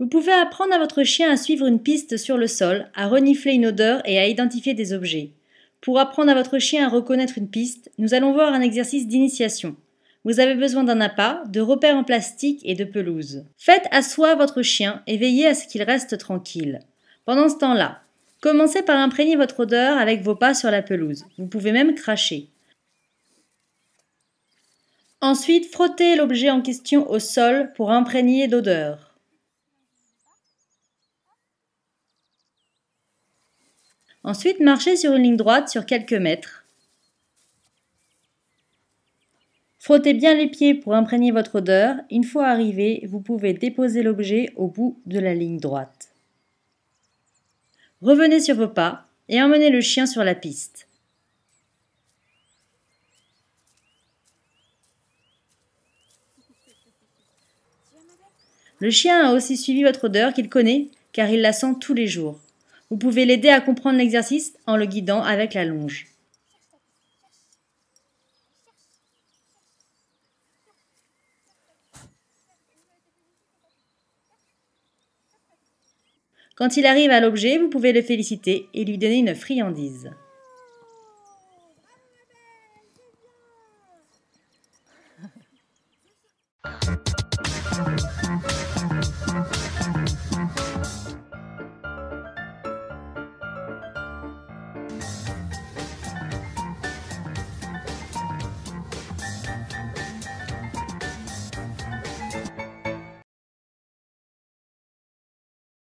Vous pouvez apprendre à votre chien à suivre une piste sur le sol, à renifler une odeur et à identifier des objets. Pour apprendre à votre chien à reconnaître une piste, nous allons voir un exercice d'initiation. Vous avez besoin d'un appât, de repères en plastique et de pelouse. Faites asseoir votre chien et veillez à ce qu'il reste tranquille. Pendant ce temps-là, commencez par imprégner votre odeur avec vos pas sur la pelouse. Vous pouvez même cracher. Ensuite, frottez l'objet en question au sol pour imprégner d'odeur. Ensuite, marchez sur une ligne droite sur quelques mètres. Frottez bien les pieds pour imprégner votre odeur. Une fois arrivé, vous pouvez déposer l'objet au bout de la ligne droite. Revenez sur vos pas et emmenez le chien sur la piste. Le chien a aussi suivi votre odeur qu'il connaît car il la sent tous les jours. Vous pouvez l'aider à comprendre l'exercice en le guidant avec la longe. Quand il arrive à l'objet, vous pouvez le féliciter et lui donner une friandise.